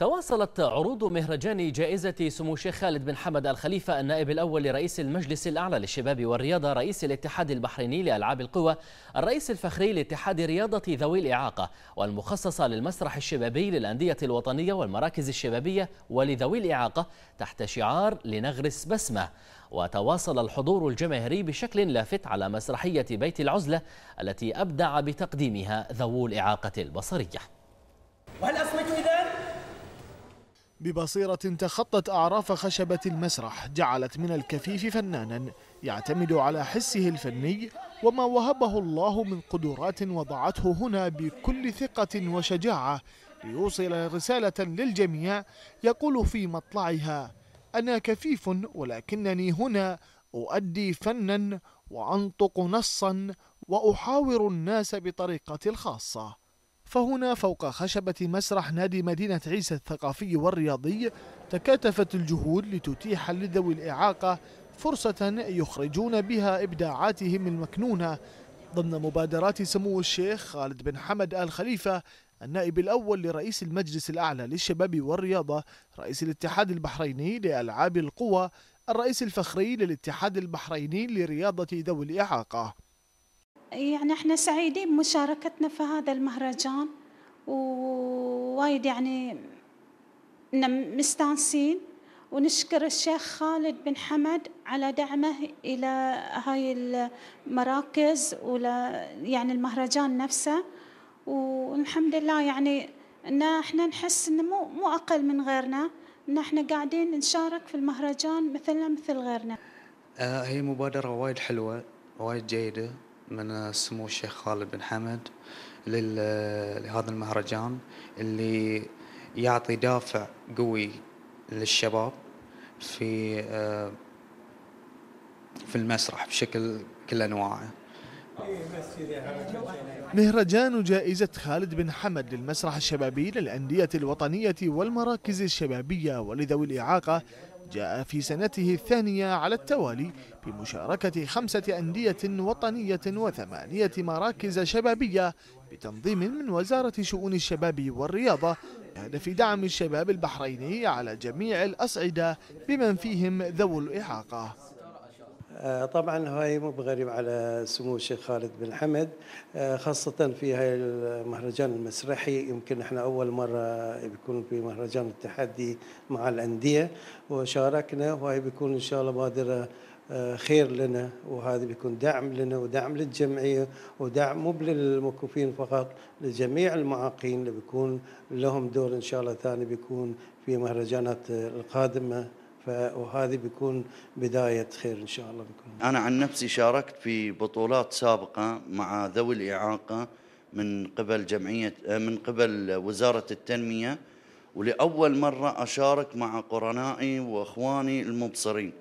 تواصلت عروض مهرجان جائزة سمو الشيخ خالد بن حمد الخليفة النائب الأول لرئيس المجلس الأعلى للشباب والرياضة رئيس الاتحاد البحريني لألعاب القوى الرئيس الفخري لاتحاد رياضة ذوي الإعاقة والمخصصة للمسرح الشبابي للأندية الوطنية والمراكز الشبابية ولذوي الإعاقة تحت شعار لنغرس بسمة وتواصل الحضور الجماهيري بشكل لافت على مسرحية بيت العزلة التي أبدع بتقديمها ذوو الإعاقة البصرية وهل أصمت إذا ببصيرة تخطت أعراف خشبة المسرح جعلت من الكفيف فنانا يعتمد على حسه الفني وما وهبه الله من قدرات وضعته هنا بكل ثقة وشجاعة ليوصل رسالة للجميع يقول في مطلعها أنا كفيف ولكنني هنا أؤدي فنا وأنطق نصا وأحاور الناس بطريقتي الخاصة فهنا فوق خشبة مسرح نادي مدينة عيسى الثقافي والرياضي تكاتفت الجهود لتتيح لذوي الإعاقة فرصة يخرجون بها إبداعاتهم المكنونة ضمن مبادرات سمو الشيخ خالد بن حمد آل خليفة النائب الأول لرئيس المجلس الأعلى للشباب والرياضة رئيس الاتحاد البحريني لألعاب القوى الرئيس الفخري للاتحاد البحريني لرياضة ذوي الإعاقة يعني احنا سعيدين بمشاركتنا في هذا المهرجان ووايد يعني مستانسين ونشكر الشيخ خالد بن حمد على دعمه إلى هاي المراكز ولا يعني المهرجان نفسه والحمد لله يعني ان احنا نحس انه مو مو اقل من غيرنا ان احنا قاعدين نشارك في المهرجان مثلنا مثل غيرنا. آه، هي مبادرة وايد حلوة وايد جيدة من سمو الشيخ خالد بن حمد لهذا المهرجان اللي يعطي دافع قوي للشباب في آه، في المسرح بشكل كل انواعه مهرجان جائزة خالد بن حمد للمسرح الشبابي للأندية الوطنية والمراكز الشبابية ولذوي الإعاقة جاء في سنته الثانية على التوالي بمشاركة خمسة أندية وطنية وثمانية مراكز شبابية بتنظيم من وزارة شؤون الشباب والرياضة بهدف دعم الشباب البحريني على جميع الأصعدة بمن فيهم ذوو الإعاقة آه، طبعا هاي مو بغريب على سمو الشيخ خالد بن حمد آه، خاصة في هاي المهرجان المسرحي يمكن احنا أول مرة بيكون في مهرجان التحدي مع الأندية وشاركنا وهي بيكون إن شاء الله بادرة آه، خير لنا وهذا بيكون دعم لنا ودعم للجمعية ودعم مو للمكوفين فقط لجميع المعاقين اللي بيكون لهم دور إن شاء الله ثاني بيكون في مهرجانات القادمة وهذه بيكون بداية خير إن شاء الله بيكون أنا عن نفسي شاركت في بطولات سابقة مع ذوي الإعاقة من قبل جمعية آه، من قبل وزارة التنمية ولأول مرة أشارك مع قرنائي وأخواني المبصرين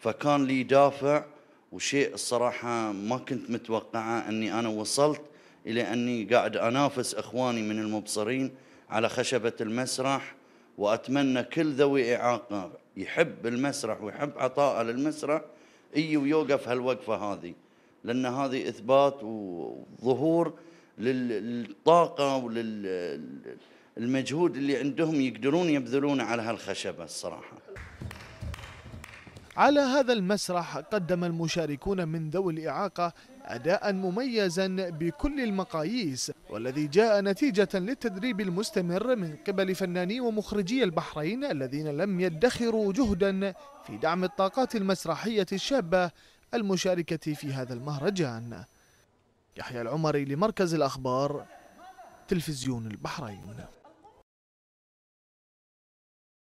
فكان لي دافع وشيء الصراحة ما كنت متوقعة أني أنا وصلت إلى أني قاعد أنافس أخواني من المبصرين على خشبة المسرح وأتمنى كل ذوي إعاقة يحب المسرح ويحب عطاءه للمسرح اي ويوقف هالوقفه هذه لان هذه اثبات وظهور للطاقه وللمجهود اللي عندهم يقدرون يبذلونه على هالخشبه الصراحه على هذا المسرح قدم المشاركون من ذوي الإعاقة أداء مميزا بكل المقاييس والذي جاء نتيجة للتدريب المستمر من قبل فناني ومخرجي البحرين الذين لم يدخروا جهدا في دعم الطاقات المسرحية الشابة المشاركة في هذا المهرجان يحيى العمري لمركز الأخبار تلفزيون البحرين